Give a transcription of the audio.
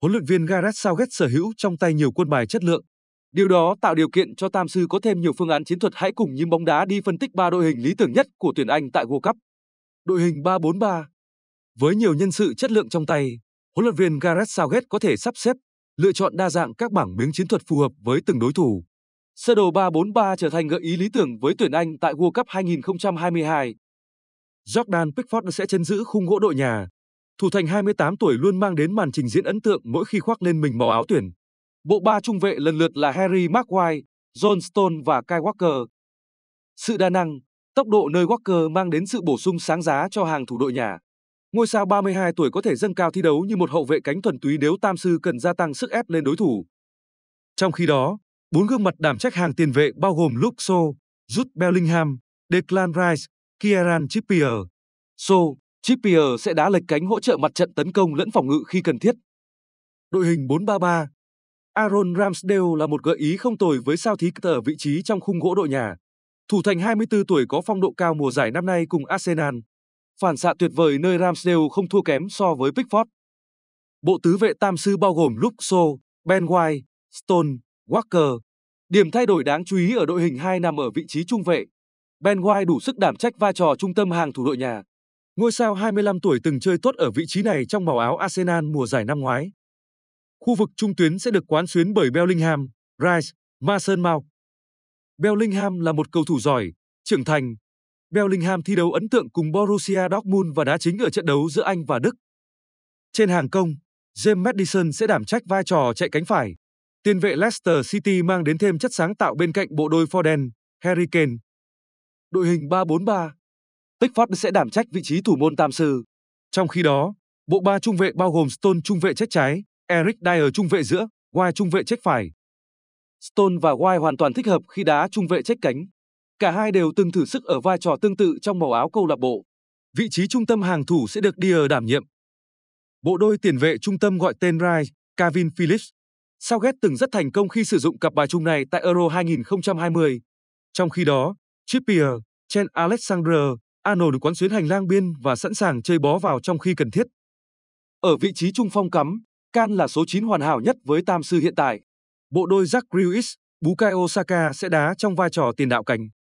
huấn luyện viên Gareth Southgate sở hữu trong tay nhiều quân bài chất lượng. Điều đó tạo điều kiện cho Tam Sư có thêm nhiều phương án chiến thuật hãy cùng những bóng đá đi phân tích ba đội hình lý tưởng nhất của tuyển Anh tại World Cup. Đội hình 3-4-3 Với nhiều nhân sự chất lượng trong tay, huấn luyện viên Gareth Southgate có thể sắp xếp, lựa chọn đa dạng các bảng miếng chiến thuật phù hợp với từng đối thủ. Sơ đồ 3-4-3 trở thành gợi ý lý tưởng với tuyển Anh tại World Cup 2022. Jordan Pickford sẽ chấn giữ khung gỗ đội nhà, Thủ thành 28 tuổi luôn mang đến màn trình diễn ấn tượng mỗi khi khoác lên mình màu áo tuyển. Bộ ba trung vệ lần lượt là Harry Maguire, John Stone và Kai Walker. Sự đa năng, tốc độ nơi Walker mang đến sự bổ sung sáng giá cho hàng thủ đội nhà. Ngôi sao 32 tuổi có thể dâng cao thi đấu như một hậu vệ cánh thuần túy nếu Tam Sư cần gia tăng sức ép lên đối thủ. Trong khi đó, bốn gương mặt đảm trách hàng tiền vệ bao gồm Luke Shaw, Jude Bellingham, Declan Rice, Kieran Trippier. Shaw, Trippier sẽ đá lệch cánh hỗ trợ mặt trận tấn công lẫn phòng ngự khi cần thiết. Đội hình 4-3-3 Aaron Ramsdale là một gợi ý không tồi với sao thí ở vị trí trong khung gỗ đội nhà. Thủ thành 24 tuổi có phong độ cao mùa giải năm nay cùng Arsenal. Phản xạ tuyệt vời nơi Ramsdale không thua kém so với Pickford. Bộ tứ vệ tam sư bao gồm Luke Shaw, Ben White, Stone, Walker. Điểm thay đổi đáng chú ý ở đội hình 2 nằm ở vị trí trung vệ. Ben White đủ sức đảm trách vai trò trung tâm hàng thủ đội nhà. Ngôi sao 25 tuổi từng chơi tốt ở vị trí này trong màu áo Arsenal mùa giải năm ngoái. Khu vực trung tuyến sẽ được quán xuyến bởi Bellingham, Rice, Mason Mount. Bellingham là một cầu thủ giỏi, trưởng thành. Bellingham thi đấu ấn tượng cùng Borussia Dortmund và đá chính ở trận đấu giữa Anh và Đức. Trên hàng công, James Madison sẽ đảm trách vai trò chạy cánh phải. Tiền vệ Leicester City mang đến thêm chất sáng tạo bên cạnh bộ đôi Foden, Harry Kane. Đội hình 3-4-3 Pickford sẽ đảm trách vị trí thủ môn tam sư. Trong khi đó, bộ ba trung vệ bao gồm Stone trung vệ trách trái, Eric Dyer trung vệ giữa, White trung vệ trách phải. Stone và White hoàn toàn thích hợp khi đá trung vệ trách cánh. Cả hai đều từng thử sức ở vai trò tương tự trong màu áo câu lạc bộ. Vị trí trung tâm hàng thủ sẽ được Dyer đảm nhiệm. Bộ đôi tiền vệ trung tâm gọi tên Rice, Kevin Phillips. ghét từng rất thành công khi sử dụng cặp bài chung này tại Euro 2020. Trong khi đó, Trippier, Chen Alexander Arnold quán xuyến hành lang biên và sẵn sàng chơi bó vào trong khi cần thiết. Ở vị trí trung phong cắm, Can là số 9 hoàn hảo nhất với tam sư hiện tại. Bộ đôi Jack Grealish, Bukayo Saka sẽ đá trong vai trò tiền đạo cánh.